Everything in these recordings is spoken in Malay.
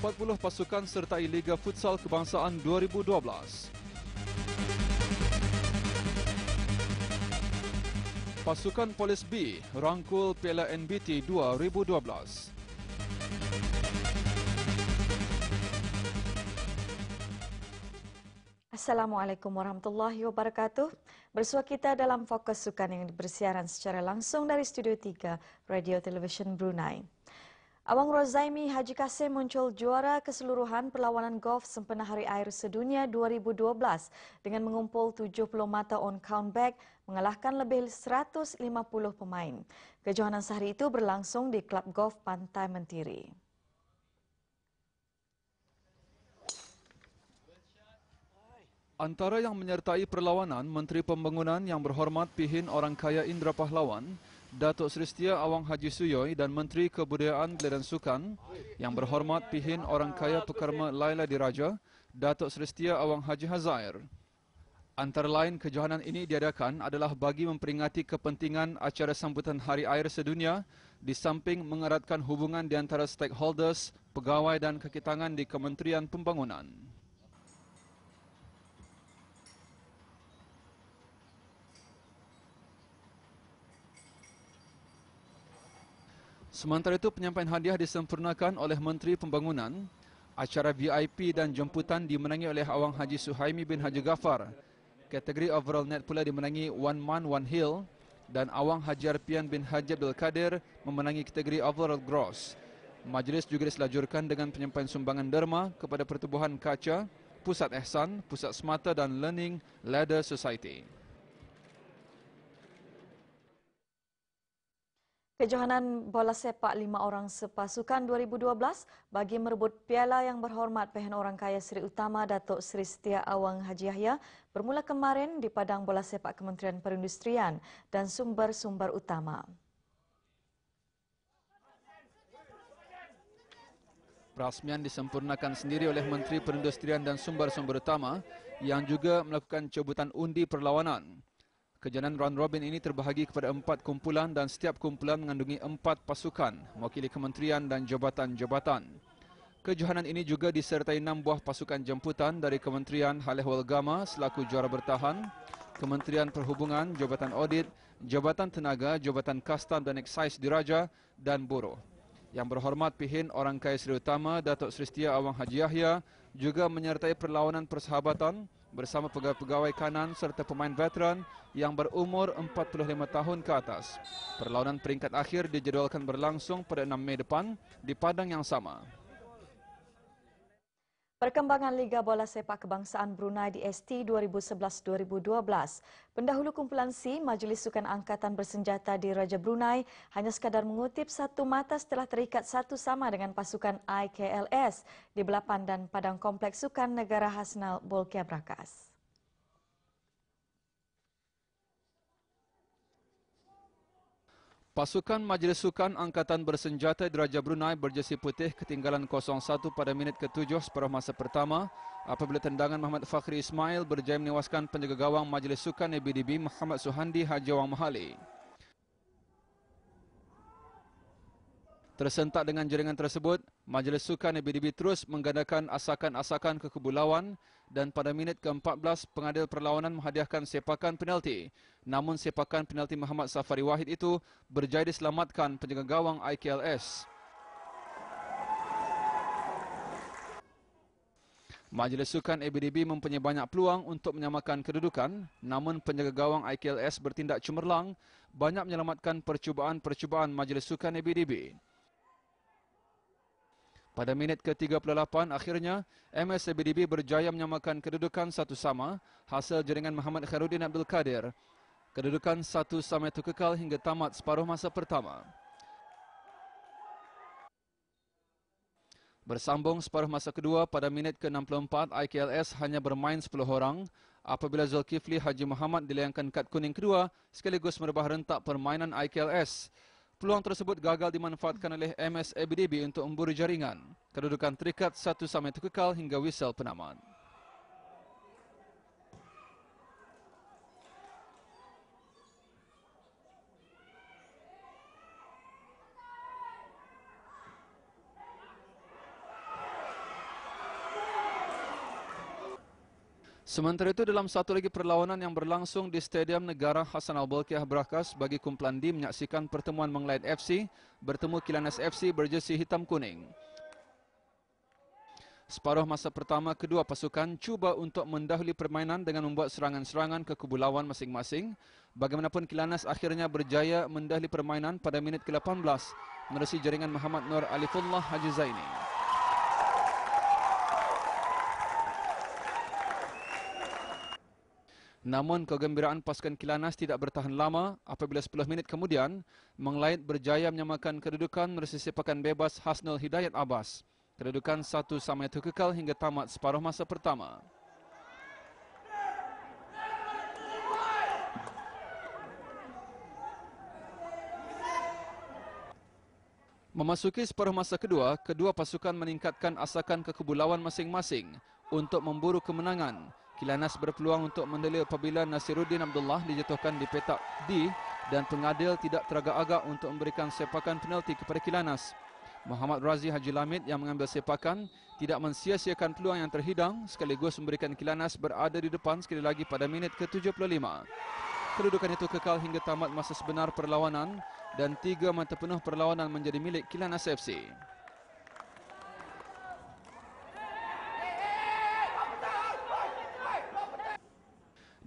40 pasukan sertai Liga Futsal Kebangsaan 2012. Pasukan Polis B rangkul Piala NBT 2012. Assalamualaikum warahmatullahi wabarakatuh. Bersua kita dalam fokus sukan yang bersiaran secara langsung dari Studio 3 Radio Television Brunei. Abang Rozaimi Haji Kasim muncul juara keseluruhan perlawanan golf sempena Hari Air Sedunia 2012 dengan mengumpul 70 mata on count back mengalahkan lebih 150 pemain. Kejohanan sehari itu berlangsung di Klub Golf Pantai Mentiri. Antara yang menyertai perlawanan Menteri Pembangunan yang berhormat Pihin Orang Kaya Indra Pahlawan Datuk Seri Setia Awang Haji Suyoi dan Menteri Kebudayaan Belia dan Sukan yang berhormat pihin orang kaya pekerma Laila Diraja, Datuk Seri Setia Awang Haji Hazair. Antara lain kejohanan ini diadakan adalah bagi memperingati kepentingan acara sambutan Hari Air Sedunia di samping mengeratkan hubungan di antara stakeholders, pegawai dan kakitangan di Kementerian Pembangunan. Sementara itu, penyampaian hadiah disempurnakan oleh Menteri Pembangunan. Acara VIP dan jemputan dimenangi oleh Awang Haji Suhaimi bin Haji Gafar. Kategori overall net pula dimenangi One Man One Hill dan Awang Haji Arpian bin Haji Abdul Kadir memenangi kategori overall gross. Majlis juga diselajurkan dengan penyampaian sumbangan derma kepada Pertubuhan Kaca, Pusat Ehsan, Pusat Semata dan Learning Ladder Society. Kejohanan bola sepak lima orang sepasukan 2012 bagi merebut piala yang berhormat pehen orang kaya Seri Utama Datuk Seri Setia Awang Haji Yahya bermula kemarin di Padang Bola Sepak Kementerian Perindustrian dan sumber-sumber utama. Perasmian disempurnakan sendiri oleh Menteri Perindustrian dan Sumber-Sumber Utama yang juga melakukan cebutan undi perlawanan. Kejohanan Round Robin ini terbahagi kepada empat kumpulan dan setiap kumpulan mengandungi empat pasukan mewakili kementerian dan jabatan-jabatan. Kejohanan ini juga disertai enam buah pasukan jemputan dari Kementerian Halehwal Gama selaku juara bertahan, Kementerian Perhubungan, Jabatan Audit, Jabatan Tenaga, Jabatan Kastam dan Excise Diraja dan Boro. Yang berhormat pihin Orang Kaya Seri Utama Datuk Seristia Awang Haji Yahya juga menyertai perlawanan persahabatan bersama pegawai-pegawai kanan serta pemain veteran yang berumur 45 tahun ke atas. Perlawanan peringkat akhir dijadualkan berlangsung pada 6 Mei depan di padang yang sama. Perkembangan Liga Bola Sepak Kebangsaan Brunei di ST 2011-2012. Pendahulu kumpulan C, Majlis Sukan Angkatan Bersenjata di Raja Brunei hanya sekadar mengutip satu mata setelah terikat satu sama dengan pasukan IKLS di Belapan dan Padang Kompleks Sukan Negara Hasnal Bolkiah Brakas. Pasukan Majlis Sukan Angkatan Bersenjata Diraja Brunei berjersi putih ketinggalan 0-1 pada minit ke-7 separuh masa pertama apabila tendangan Muhammad Fakhri Ismail berjaya menewaskan penjaga gawang Majlis Sukan ABDB Muhammad Suhandi Haji Wang Mahali. Tersentak dengan jaringan tersebut, Majlis Sukan IBDB terus menggandakan asakan-asakan ke dan pada minit ke-14 pengadil perlawanan menghadiahkan sepakan penalti. Namun sepakan penalti Muhammad Safari Wahid itu berjaya diselamatkan penjaga gawang IKLS. Majlis Sukan ABDB mempunyai banyak peluang untuk menyamakan kedudukan namun penjaga gawang IKLS bertindak cemerlang banyak menyelamatkan percubaan-percubaan Majlis Sukan ABDB. Pada minit ke-38 akhirnya MSBDB berjaya menyamakan kedudukan satu sama hasil jaringan Muhammad Khairuddin Abdul Kadir. Kedudukan satu sama itu kekal hingga tamat separuh masa pertama. Bersambung separuh masa kedua pada minit ke-64 IKLS hanya bermain 10 orang apabila Zulkifli Haji Muhammad dilayangkan kad kuning kedua sekaligus merubah rentak permainan IKLS. Peluang tersebut gagal dimanfaatkan oleh MS MSABDB untuk memburu jaringan. Kedudukan terikat satu sama itu kekal hingga wisel penamaan. Sementara itu dalam satu lagi perlawanan yang berlangsung di Stadium Negara Hassan Al-Balkiah Berakas bagi kumpulan D menyaksikan pertemuan Manglayan FC bertemu Kilanas FC berjersi hitam kuning. Separuh masa pertama kedua pasukan cuba untuk mendahului permainan dengan membuat serangan-serangan ke kubu lawan masing-masing. Bagaimanapun Kilanas akhirnya berjaya mendahului permainan pada minit ke-18 menerusi jaringan Muhammad Nur Alifullah Haji Zaini. Namun kegembiraan pasukan Kilanas tidak bertahan lama apabila 10 minit kemudian Menglait berjaya menyamakan kedudukan melalui sepakan bebas Hasnul Hidayat Abbas. Kedudukan satu sama itu kekal hingga tamat separuh masa pertama. Memasuki separuh masa kedua, kedua pasukan meningkatkan asakan kekubulawan masing-masing untuk memburu kemenangan Kilanas berpeluang untuk mendelil apabila Nasiruddin Abdullah dijatuhkan di petak D dan pengadil tidak teragak-agak untuk memberikan sepakan penalti kepada Kilanas. Muhammad Razi Haji Lamid yang mengambil sepakan tidak mensia peluang yang terhidang sekaligus memberikan Kilanas berada di depan sekali lagi pada minit ke-75. Kedudukan itu kekal hingga tamat masa sebenar perlawanan dan tiga mata penuh perlawanan menjadi milik Kilanas FC.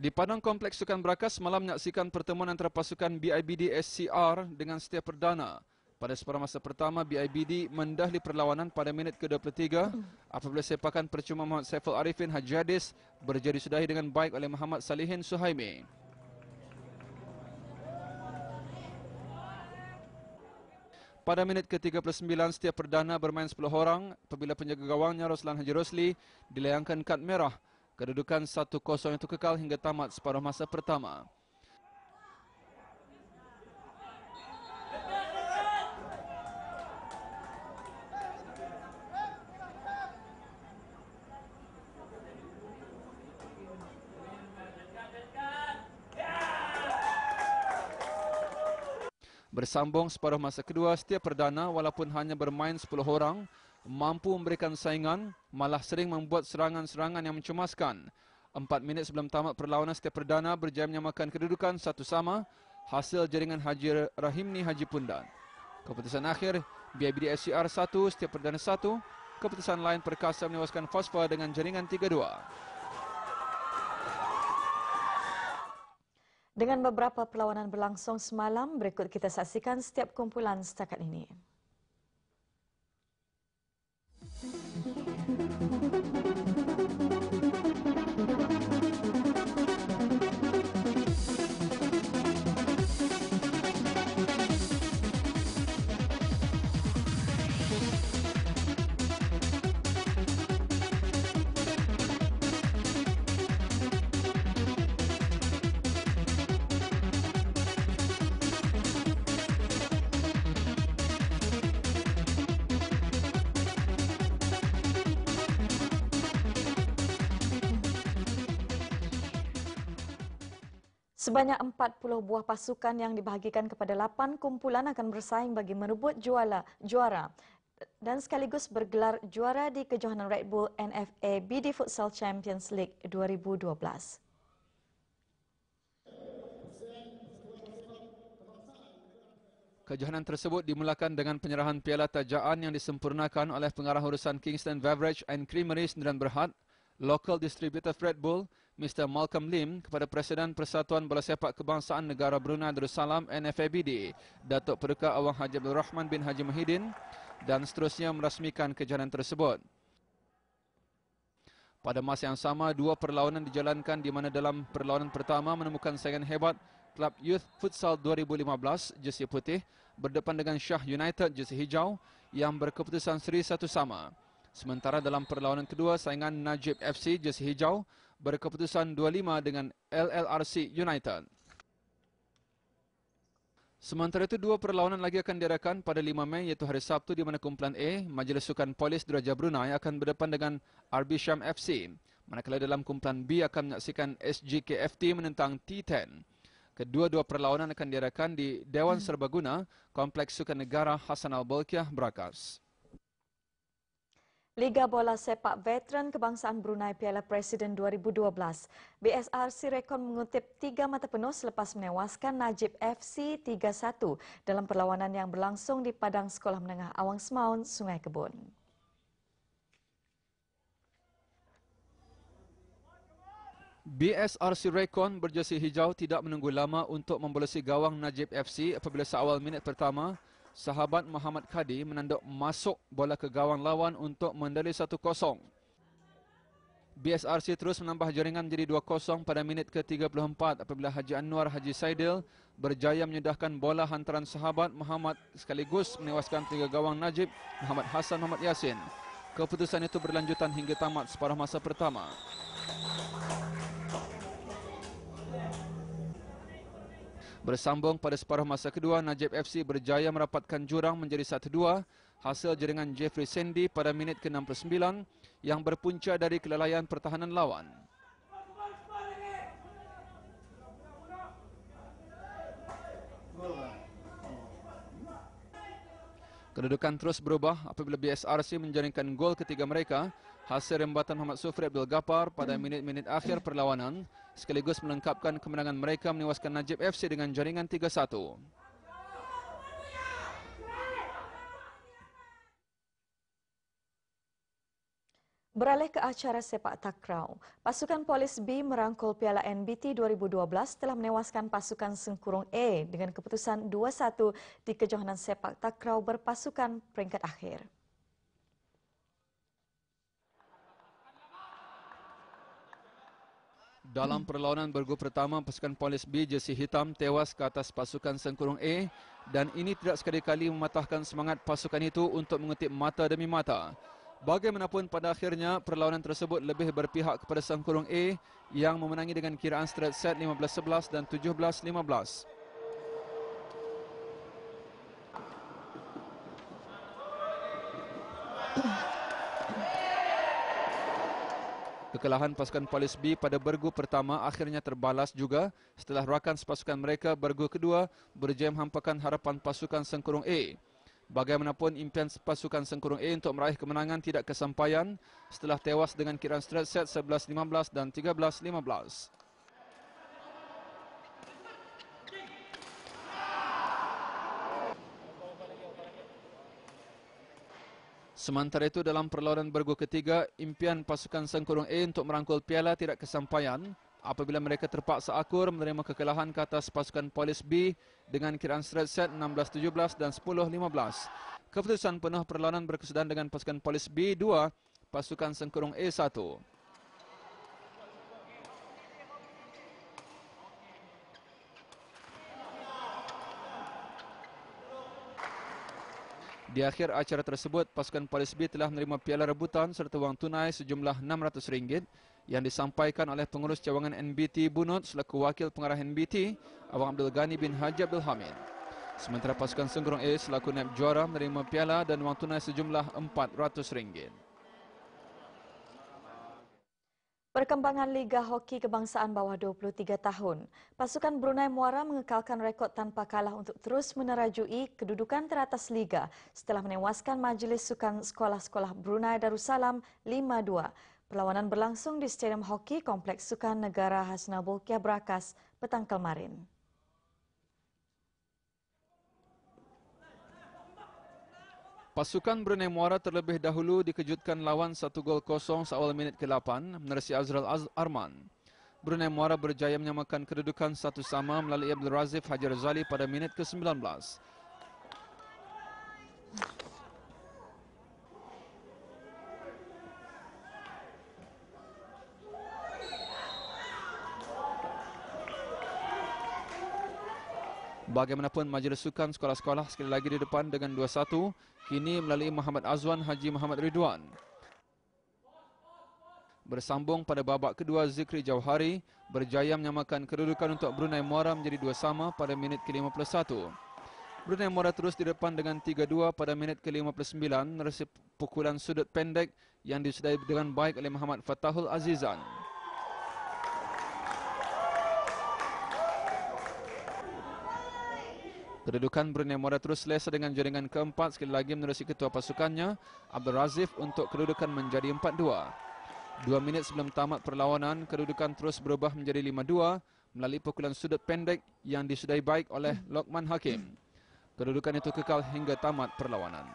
Di Padang Kompleks Sukan Berakas malam menyaksikan pertemuan antara pasukan BIBD SCR dengan setia perdana. Pada separuh masa pertama, BIBD mendahli perlawanan pada minit ke-23 apabila sepakan percuma Muhammad Saiful Arifin Hajadis berjadi sudahi dengan baik oleh Muhammad Salihin Suhaimi. Pada minit ke-39, setiap perdana bermain 10 orang apabila penjaga gawangnya Roslan Haji Rosli dilayangkan kad merah Kedudukan 1-0 itu kekal hingga tamat separuh masa pertama. Bersambung separuh masa kedua, setiap perdana walaupun hanya bermain 10 orang, mampu memberikan saingan malah sering membuat serangan-serangan yang mencemaskan. Empat minit sebelum tamat perlawanan setiap perdana berjaya menyamakan kedudukan satu sama hasil jaringan Haji Rahimni Haji Pundan. Keputusan akhir, BIBD SCR 1 setiap perdana 1. Keputusan lain perkasa menewaskan Fosfa dengan jaringan 3-2. Dengan beberapa perlawanan berlangsung semalam, berikut kita saksikan setiap kumpulan setakat ini. Sebanyak 40 buah pasukan yang dibahagikan kepada 8 kumpulan akan bersaing bagi merebut juara juara dan sekaligus bergelar juara di kejohanan Red Bull NFA BD Futsal Champions League 2012. Kejohanan tersebut dimulakan dengan penyerahan piala tajaan yang disempurnakan oleh pengarah urusan Kingston Beverage and Creamery Sendirian Berhad, local distributor Red Bull, Mr. Malcolm Lim kepada Presiden Persatuan Bola Sepak Kebangsaan Negara Brunei Darussalam NFABD, Datuk Perdeka Awang Haji Abdul Rahman bin Haji Mahidin dan seterusnya merasmikan kejadian tersebut. Pada masa yang sama, dua perlawanan dijalankan di mana dalam perlawanan pertama menemukan saingan hebat Klub Youth Futsal 2015 Jersey Putih berdepan dengan Shah United Jersey Hijau yang berkeputusan seri satu sama. Sementara dalam perlawanan kedua, saingan Najib FC Jersey Hijau berkeputusan 2-5 dengan LLRC United. Sementara itu, dua perlawanan lagi akan diadakan pada 5 Mei iaitu hari Sabtu di mana kumpulan A, Majlis Sukan Polis Diraja Brunei akan berdepan dengan RB Syam FC. Manakala dalam kumpulan B akan menyaksikan SGKFT menentang T10. Kedua-dua perlawanan akan diadakan di Dewan Serbaguna, Kompleks Sukan Negara Hassan Al-Balkiah, Brakas. Liga Bola Sepak Veteran Kebangsaan Brunei Piala Presiden 2012, BSR Sirekon mengutip tiga mata penuh selepas menewaskan Najib FC 3-1 dalam perlawanan yang berlangsung di Padang Sekolah Menengah Awang Semaun, Sungai Kebun. BSR Sirekon berjersi hijau tidak menunggu lama untuk membolosi gawang Najib FC apabila seawal minit pertama sahabat Muhammad Kadi menanduk masuk bola ke gawang lawan untuk mendali 1-0. BSRC terus menambah jaringan menjadi 2-0 pada minit ke-34 apabila Haji Anwar Haji Saidil berjaya menyedahkan bola hantaran sahabat Muhammad sekaligus menewaskan tiga gawang Najib Muhammad Hasan Muhammad Yasin. Keputusan itu berlanjutan hingga tamat separuh masa pertama. Bersambung pada separuh masa kedua, Najib FC berjaya merapatkan jurang menjadi 1-2 hasil jaringan Jeffrey Sandy pada minit ke-69 yang berpunca dari kelalaian pertahanan lawan. Kedudukan terus berubah apabila BSRC menjaringkan gol ketiga mereka hasil rembatan Muhammad Sufri Abdul Gapar pada hmm. minit-minit akhir perlawanan sekaligus melengkapkan kemenangan mereka menewaskan Najib FC dengan jaringan 3-1. Beralih ke acara sepak takraw, pasukan polis B merangkul Piala NBT 2012 telah menewaskan pasukan Sengkurung A dengan keputusan 2-1 di kejohanan sepak takraw berpasukan peringkat akhir. Dalam perlawanan bergu pertama, pasukan polis B jersi hitam tewas ke atas pasukan Sengkurung A dan ini tidak sekali-kali mematahkan semangat pasukan itu untuk mengetik mata demi mata. Bagaimanapun pada akhirnya perlawanan tersebut lebih berpihak kepada Sang Kurung A yang memenangi dengan kiraan straight set 15-11 dan 17-15. Kekalahan pasukan polis B pada bergu pertama akhirnya terbalas juga setelah rakan pasukan mereka bergu kedua berjaya menghampakan harapan pasukan sengkurung A. Bagaimanapun impian pasukan Sengkurung A untuk meraih kemenangan tidak kesampaian setelah tewas dengan kiraan straight set 11-15 dan 13-15. Sementara itu dalam perlawanan bergu ketiga, impian pasukan Sengkurung A untuk merangkul piala tidak kesampaian apabila mereka terpaksa akur menerima kekalahan ke atas pasukan polis B dengan kiraan straight set 16-17 dan 10-15. Keputusan penuh perlawanan berkesudahan dengan pasukan polis B2, pasukan sengkurung A1. Di akhir acara tersebut, pasukan polis B telah menerima piala rebutan serta wang tunai sejumlah RM600 yang disampaikan oleh pengurus cawangan NBT Bunut selaku wakil pengarah NBT Awang Abdul Ghani bin Haji Abdul Hamid. Sementara pasukan Senggerong A selaku naib juara menerima piala dan wang tunai sejumlah RM400. Perkembangan Liga Hoki Kebangsaan bawah 23 tahun. Pasukan Brunei Muara mengekalkan rekod tanpa kalah untuk terus menerajui kedudukan teratas Liga setelah menewaskan Majlis Sukan Sekolah-Sekolah Brunei Darussalam 5-2. Perlawanan berlangsung di Stadium Hoki Kompleks Sukan Negara Hasnabulkiah Brakas petang kemarin. Pasukan Brunei Muara terlebih dahulu dikejutkan lawan satu gol kosong seawal minit ke-8 menerusi Azrul Az Arman. Brunei Muara berjaya menyamakan kedudukan satu sama melalui Abdul Razif Hajar Zali pada minit ke-19. Bagaimanapun majlis sukan sekolah-sekolah sekali lagi di depan dengan 2-1 kini melalui Muhammad Azwan Haji Muhammad Ridwan. Bersambung pada babak kedua Zikri Jauhari berjaya menyamakan kedudukan untuk Brunei Muara menjadi dua sama pada minit ke-51. Brunei Muara terus di depan dengan 3-2 pada minit ke-59 resip pukulan sudut pendek yang disedai dengan baik oleh Muhammad Fatahul Azizan. Kedudukan Brunei Muara terus selesa dengan jaringan keempat sekali lagi menerusi ketua pasukannya Abdul Razif untuk kedudukan menjadi 4-2. Dua minit sebelum tamat perlawanan, kedudukan terus berubah menjadi 5-2 melalui pukulan sudut pendek yang disudahi baik oleh Lokman Hakim. Kedudukan itu kekal hingga tamat perlawanan.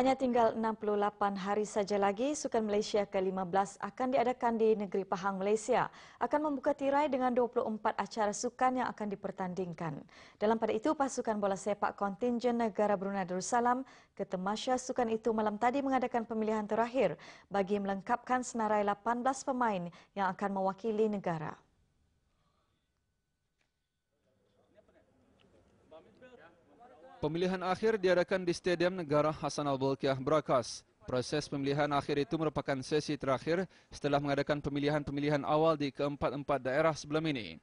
Hanya tinggal 68 hari saja lagi, Sukan Malaysia ke-15 akan diadakan di negeri Pahang, Malaysia. Akan membuka tirai dengan 24 acara sukan yang akan dipertandingkan. Dalam pada itu, pasukan bola sepak kontingen negara Brunei Darussalam ke Temasya Sukan itu malam tadi mengadakan pemilihan terakhir bagi melengkapkan senarai 18 pemain yang akan mewakili negara. Pemilihan akhir diadakan di Stadium Negara Hasan Al-Bolkiah Brakas. Proses pemilihan akhir itu merupakan sesi terakhir setelah mengadakan pemilihan-pemilihan awal di keempat-empat daerah sebelum ini.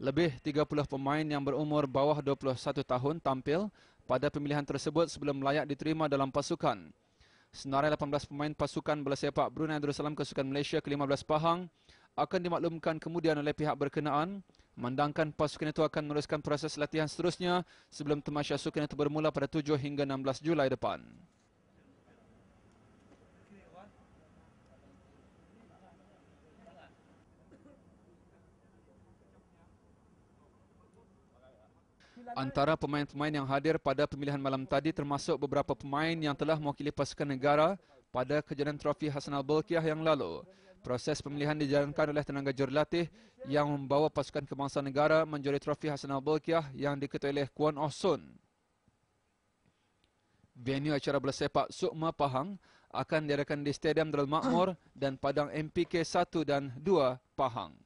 Lebih 30 pemain yang berumur bawah 21 tahun tampil pada pemilihan tersebut sebelum layak diterima dalam pasukan. Senarai 18 pemain pasukan bola sepak Brunei Darussalam Kesukan Malaysia ke-15 Pahang akan dimaklumkan kemudian oleh pihak berkenaan. Mandangkan pasukan itu akan meneruskan proses latihan seterusnya sebelum temasya sukan itu bermula pada 7 hingga 16 Julai depan. Antara pemain-pemain yang hadir pada pemilihan malam tadi termasuk beberapa pemain yang telah mewakili pasukan negara pada kejadian trofi al Bolkiah yang lalu. Proses pemilihan dijalankan oleh tenaga jurulatih yang membawa pasukan kebangsaan negara menjuri trofi Hasanah Bolkiah yang diketuai oleh Kuan Osun. Venue acara bola sepak Sukma Pahang akan diadakan di Stadium Darul Makmur dan Padang MPK 1 dan 2 Pahang.